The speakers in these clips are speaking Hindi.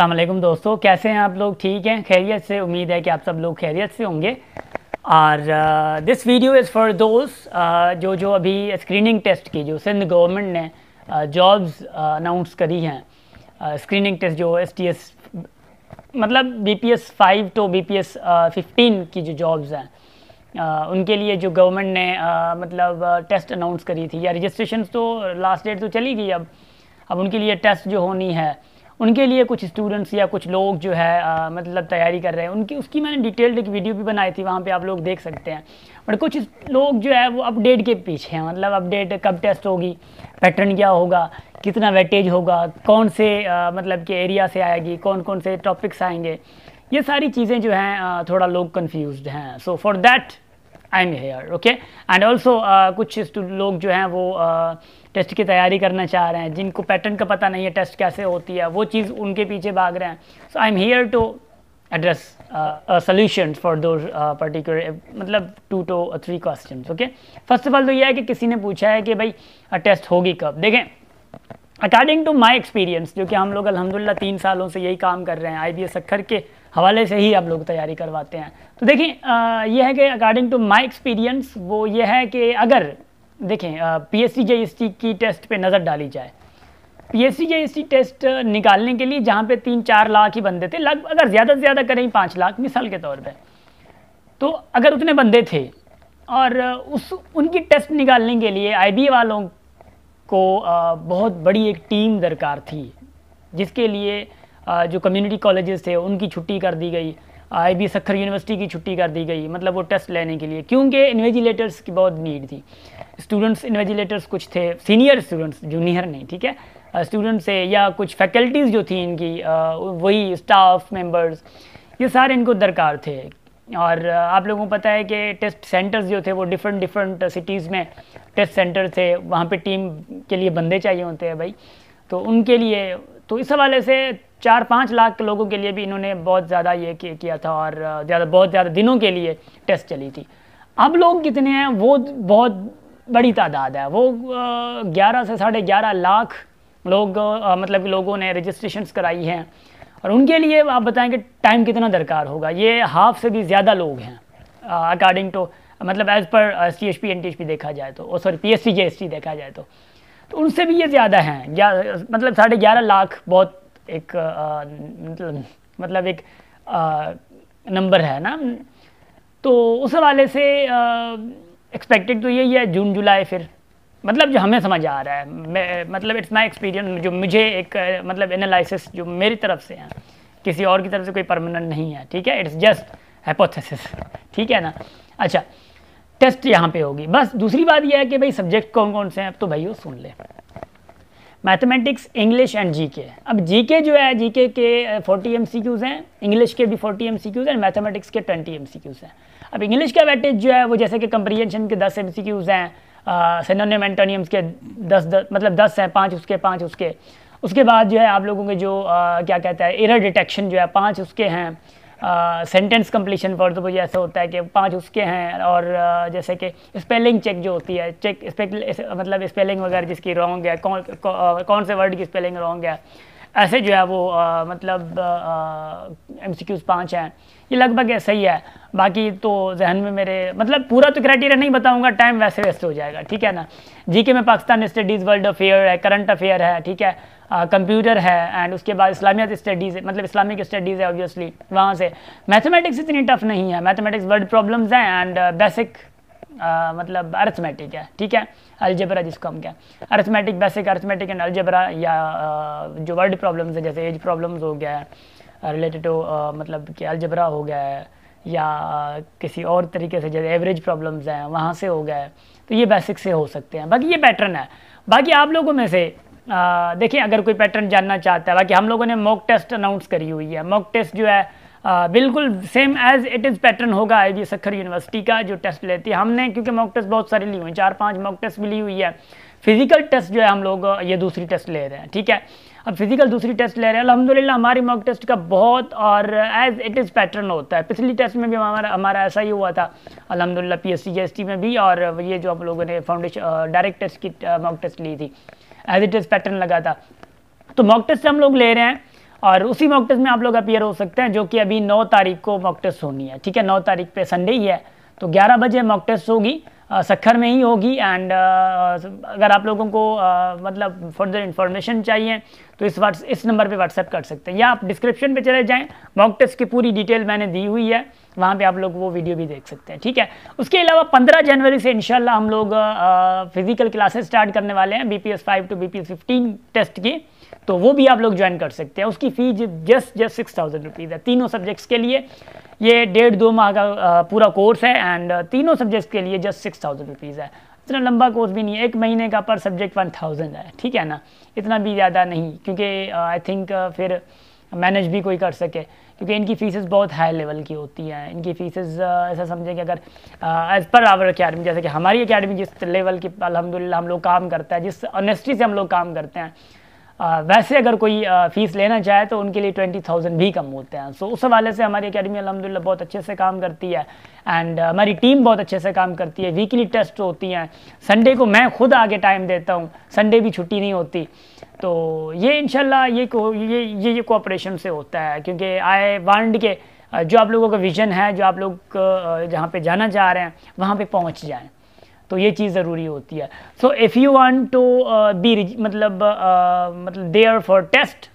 असलम दोस्तों कैसे हैं आप लोग ठीक हैं खैरियत से उम्मीद है कि आप सब लोग खैरियत से होंगे और दिस वीडियो इज़ फॉर दोस्त जो जो अभी स्क्रीनिंग टेस्ट की जो सिंध गवर्नमेंट ने जॉब्स uh, अनाउंस uh, करी हैं स्क्रीनिंग uh, टेस्ट जो एस टी एस मतलब B P S five two B P S fifteen की जो जॉब्स हैं Uh, उनके लिए जो गवर्नमेंट ने uh, मतलब टेस्ट uh, अनाउंस करी थी या रजिस्ट्रेशन तो लास्ट डेट तो चली गई अब अब उनके लिए टेस्ट जो होनी है उनके लिए कुछ स्टूडेंट्स या कुछ लोग जो है आ, मतलब तैयारी कर रहे हैं उनकी उसकी मैंने डिटेल्ड एक वीडियो भी बनाई थी वहाँ पे आप लोग देख सकते हैं बट कुछ लोग जो है वो अपडेट के पीछे हैं मतलब अपडेट कब टेस्ट होगी पैटर्न क्या होगा कितना वेटेज होगा कौन से आ, मतलब के एरिया से आएगी कौन कौन से टॉपिक्स आएंगे ये सारी चीज़ें जो हैं थोड़ा लोग कन्फ्यूज हैं so for that I am here okay and also कुछ तो लोग जो हैं वो uh, टेस्ट की तैयारी करना चाह रहे हैं जिनको पैटर्न का पता नहीं है टेस्ट कैसे होती है वो चीज़ उनके पीछे भाग रहे हैं so I am here to address solution for दो पर्टिकुलर मतलब two two three question okay first of all तो ये है कि किसी ने पूछा है कि भाई टेस्ट होगी कब देखें अकॉर्डिंग टू माई एक्सपीरियंस जो कि हम लोग अलहमदिल्ला तीन सालों से यही काम कर रहे हैं आई बी एस अखर के हवाले से ही आप लोग तैयारी करवाते हैं तो देखें यह है कि अकॉर्डिंग टू माई एक्सपीरियंस वो ये है कि अगर देखें P S C J S की टेस्ट पर नज़र डाली जाए P S C J S test निकालने के लिए जहाँ पे तीन चार लाख ही बंदे थे लग अगर ज़्यादा से ज़्यादा करें पाँच लाख मिसाल के तौर पर तो अगर उतने बंदे थे और उस उनकी टेस्ट निकालने के लिए आई बी वालों को बहुत बड़ी एक टीम दरकार थी जिसके लिए जो कम्युनिटी कॉलेजेस थे उनकी छुट्टी कर दी गई आई बी सखर यूनिवर्सिटी की छुट्टी कर दी गई मतलब वो टेस्ट लेने के लिए क्योंकि इन्वेजिलेटर्स की बहुत नीड थी स्टूडेंट्स इन्वेजिलेटर्स कुछ थे सीनियर स्टूडेंट्स जूनियर नहीं ठीक है स्टूडेंट्स से या कुछ फैकल्टीज़ जो थी इनकी वही स्टाफ मेंबर्स ये सारे इनको दरकार थे और आप लोगों को पता है कि टेस्ट सेंटर्स जो थे वो डिफरेंट डिफरेंट सिटीज़ में टेस्ट सेंटर थे वहाँ पे टीम के लिए बंदे चाहिए होते हैं भाई तो उनके लिए तो इस हवाले से चार पाँच लाख लोगों के लिए भी इन्होंने बहुत ज़्यादा ये किया था और ज़्यादा बहुत ज़्यादा दिनों के लिए टेस्ट चली थी अब लोग कितने हैं वो बहुत बड़ी तादाद है वो ग्यारह से साढ़े ग्यारह लाख लोग मतलब लोगों ने रजिस्ट्रेशन कराई हैं और उनके लिए आप बताएं कि टाइम कितना दरकार होगा ये हाफ से भी ज़्यादा लोग हैं अकॉर्डिंग टू मतलब as per C H P N T H P देखा जाए तो sorry P S C J S T देखा जाए तो, तो उनसे भी ये ज़्यादा हैं मतलब साढ़े ग्यारह लाख बहुत एक आ, मतलब मतलब एक नंबर है ना तो उस हवाले से एक्सपेक्टेड तो यही है जून जुलाई फिर मतलब जो हमें समझ आ रहा है मतलब इट्स माई एक्सपीरियंस जो मुझे एक मतलब एनालिसिस जो मेरी तरफ से है किसी और की तरफ से कोई परमानेंट नहीं है ठीक है इट्स जस्ट हाइपोथेसिस ठीक है ना अच्छा टेस्ट यहाँ पे होगी बस दूसरी बात यह है कि भाई सब्जेक्ट कौन कौन से हैं अब तो भाई वो सुन ले मैथमेटिक्स इंग्लिश एंड जीके अब जीके जो है जीके के 40 क्यूज हैं इंग्लिश के भी 40 क्यूज हैं मैथमेटिक्स के 20 क्यूज हैं अब इंग्लिश का वेटेज जो है वो जैसे कि कंप्रीहेंशन के 10 क्यूज हैं सेनोनियम एंटोनियम्स के दस दस मतलब दस हैं पाँच उसके पाँच उसके उसके बाद जो है आप लोगों के जो आ, क्या कहता है एरर डिटेक्शन जो है पाँच उसके हैं सेंटेंस कम्पलीशन फॉर दो ऐसा होता है कि पाँच उसके हैं और आ, जैसे कि स्पेलिंग चेक जो होती है चेक मतलब स्पेलिंग वगैरह जिसकी रॉन्ग है कौन कौ, कौन से वर्ड की स्पेलिंग रॉन्ग है ऐसे जो है वो आ, मतलब एम सी क्यूज़ पाँच हैं ये लगभग ऐसा ही है बाकी तो जहन में मेरे मतलब पूरा तो क्राइटेरिया नहीं बताऊंगा टाइम वैसे वैसे हो जाएगा ठीक है ना जीके में पाकिस्तान स्टडीज़ वर्ल्ड अफेयर है करंट अफेयर है ठीक है कंप्यूटर है एंड उसके बाद इस्लामियत स्टडीज़ है मतलब इस्लामिक स्टडीज़ है ऑब्वियसली वहाँ से मैथमेटिक्स इतनी टफ नहीं है मैथमेटिक्स वर्ड प्रॉब्लम्स हैं एंड बेसिक मतलब अर्थमेटिक है ठीक है अल्जबरा जिसको हम क्या arithmetic basic arithmetic and algebra या आ, जो वर्ड प्रॉब्लम्स है जैसे एज प्रॉब्लम्स हो गया है रिलेटेड टू मतलब कि अल्जबरा हो गया है या किसी और तरीके से जैसे एवरेज प्रॉब्लम्स हैं वहाँ से हो गया है तो ये बेसिक से हो सकते हैं बाकी ये पैटर्न है बाकी आप लोगों में से देखिए अगर कोई पैटर्न जानना चाहता है बाकी हम लोगों ने मॉक टेस्ट अनाउंस करी हुई है मॉक टेस्ट जो है Uh, बिल्कुल same as it is pattern होगा आई बी सखर यूनिवर्सिटी का जो टेस्ट लेती है हमने क्योंकि मॉक टेस्ट बहुत सारे ली हुए हैं चार पाँच मॉक टेस्ट भी ली हुई है फिजिकल टेस्ट जो है हम लोग uh, ये दूसरी टेस्ट ले रहे हैं ठीक है अब फिजिकल दूसरी टेस्ट ले रहे हैं अलहमदिल्ला हमारी मॉक टेस्ट का बहुत और एज इट इज़ पैटर्न होता है पिछली टेस्ट में भी हमारा हमारा ऐसा ही हुआ था अलहमदिल्ला पी एस में भी और ये जो हम लोगों ने फाउंडेशन डायरेक्ट टेस्ट की मॉक uh, टेस्ट ली थी एज इट इज़ पैटर्न लगा था तो मॉक टेस्ट हम लोग ले रहे हैं और उसी मॉक टेस्ट में आप लोग अपियर हो सकते हैं जो कि अभी नौ तारीख को मॉक टेस्ट होनी है ठीक है नौ तारीख पे संडे ही है तो ग्यारह बजे मॉक टेस्ट होगी सखर में ही होगी एंड अगर आप लोगों को आ, मतलब फर्दर इन्फॉर्मेशन चाहिए तो इस वाट्स इस नंबर पे व्हाट्सएप कर सकते हैं या आप डिस्क्रिप्शन पे चले जाएं मॉक टेस्ट की पूरी डिटेल मैंने दी हुई है वहाँ पे आप लोग वो वीडियो भी देख सकते हैं ठीक है उसके अलावा 15 जनवरी से इनशाला हम लोग फिज़िकल क्लासेस स्टार्ट करने वाले हैं B P five two B P test की तो वो भी आप लोग ज्वाइन कर सकते हैं उसकी fees just just six thousand rupees है तीनों सब्जेक्ट्स के लिए ये डेढ़ दो माह का पूरा कोर्स है एंड तीनों सब्जेक्ट्स के लिए जस्ट सिक्स थाउजेंड रुपीज़ है इतना लंबा कोर्स भी नहीं है एक महीने का पर सब्जेक्ट वन थाउजेंड है ठीक है ना इतना भी ज़्यादा नहीं क्योंकि आई थिंक फिर मैनेज भी कोई कर सके क्योंकि इनकी फ़ीसेस बहुत हाई लेवल की होती हैं इनकी फ़ीसेस ऐसा समझें कि अगर एज़ पर आवर अकेडमी जैसे कि हमारी अकेडमी जिस लेवल की अलहमदिल्ला हम लोग काम करता है जिस ऑनेस्टी से हम लोग काम करते हैं वैसे अगर कोई फीस लेना चाहे तो उनके लिए ट्वेंटी थाउजेंड भी कम होते हैं सो so, उस हवाले से हमारी अकेडमी अलहमदिल्ला बहुत अच्छे से काम करती है एंड हमारी टीम बहुत अच्छे से काम करती है वीकली टेस्ट होती हैं संडे को मैं खुद आगे टाइम देता हूँ संडे भी छुट्टी नहीं होती तो ये इनशाला ये ये ये ये कोऑपरेशन से होता है क्योंकि आए वर्ल्ड के जो आप लोगों का विज़न है जो आप लोग जहाँ पे जाना चाह रहे हैं वहाँ पे पहुँच जाएँ तो ये चीज़ ज़रूरी होती है so if you want to be मतलब uh, मतलब there for test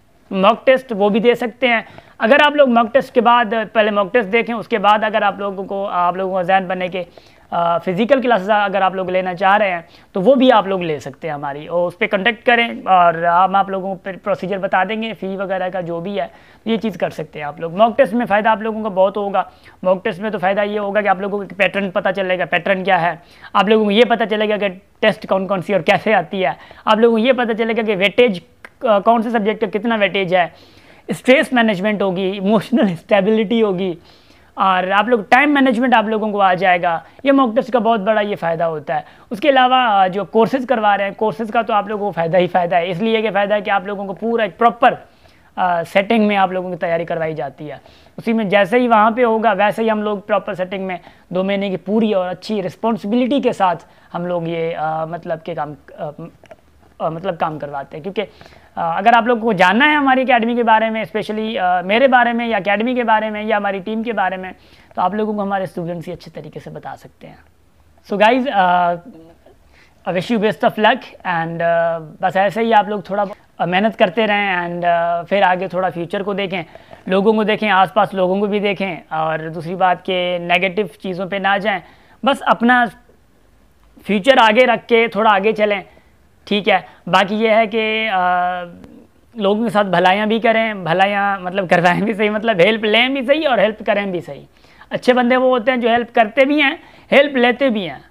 mock test वो भी दे सकते हैं अगर आप लोग मॉक टेस्ट के बाद पहले मॉक टेस्ट देखें उसके बाद अगर आप लोगों को आप लोगों को जहन बने के फिज़िकल क्लासेस अगर आप लोग लेना चाह रहे हैं तो वो भी आप लोग ले सकते हैं हमारी और उस पर कंटेक्ट करें और हम आप लोगों को प्रोसीजर बता देंगे फ़ी वगैरह का जो भी है तो ये चीज़ कर सकते हैं आप लोग मॉक टेस्ट में फ़ायदा आप लोगों का बहुत होगा मॉक टेस्ट में तो फ़ायदा ये होगा कि आप लोगों को पैटर्न पता चलेगा पैटर्न क्या है आप लोगों को ये पता चलेगा कि टेस्ट कौन कौन सी और कैसे आती है आप लोगों को ये पता चलेगा कि वेटेज कौन से सब्जेक्ट का कितना वेटेज है स्ट्रेस मैनेजमेंट होगी इमोशनल स्टेबिलिटी होगी और आप लोग टाइम मैनेजमेंट आप लोगों को आ जाएगा ये मॉक टेस्ट का बहुत बड़ा ये फ़ायदा होता है उसके अलावा जो कोर्सेज़ करवा रहे हैं कोर्सेज़ का तो आप लोगों को फ़ायदा ही फ़ायदा है इसलिए कि फ़ायदा है कि आप लोगों को पूरा एक प्रॉपर सेटिंग में आप लोगों की तैयारी करवाई जाती है उसी में जैसे ही वहाँ पर होगा वैसे ही हम लोग प्रॉपर सेटिंग में दो महीने की पूरी और अच्छी रिस्पॉन्सिबिलिटी के साथ हम लोग ये आ, मतलब के काम मतलब काम करवाते हैं क्योंकि अगर आप लोग को जानना है हमारी अकेडमी के बारे में स्पेशली मेरे बारे में या अकेडमी के बारे में या हमारी टीम के बारे में तो आप लोगों को हमारे स्टूडेंट्स ही अच्छे तरीके से बता सकते हैं so guys wish you best of luck and बस ऐसे ही आप लोग थोड़ा मेहनत करते रहें एंड uh, फिर आगे थोड़ा फ्यूचर को देखें लोगों को देखें आसपास लोगों को भी देखें और दूसरी बात के नेगेटिव चीज़ों पे ना जाएं बस अपना फ्यूचर आगे रख के थोड़ा आगे चलें ठीक है बाकी ये है कि लोगों के साथ भलाइयाँ भी करें भलाइयाँ मतलब करवाएँ भी सही मतलब हेल्प लें भी सही और हेल्प करें भी सही अच्छे बंदे वो होते हैं जो हेल्प करते भी हैं हेल्प लेते भी हैं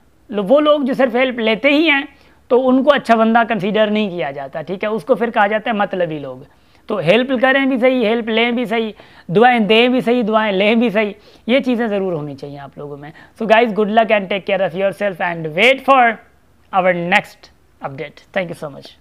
वो लोग जो सिर्फ हेल्प लेते ही हैं तो उनको अच्छा बंदा कंसीडर नहीं किया जाता ठीक है उसको फिर कहा जाता है मतलबी लोग तो हेल्प करें भी सही हेल्प लें भी सही दुआएं दें भी सही दुआएं लें भी सही ये चीज़ें ज़रूर होनी चाहिए आप लोगों में so guys good luck and take care of your self and wait for our next update. Thank you so much.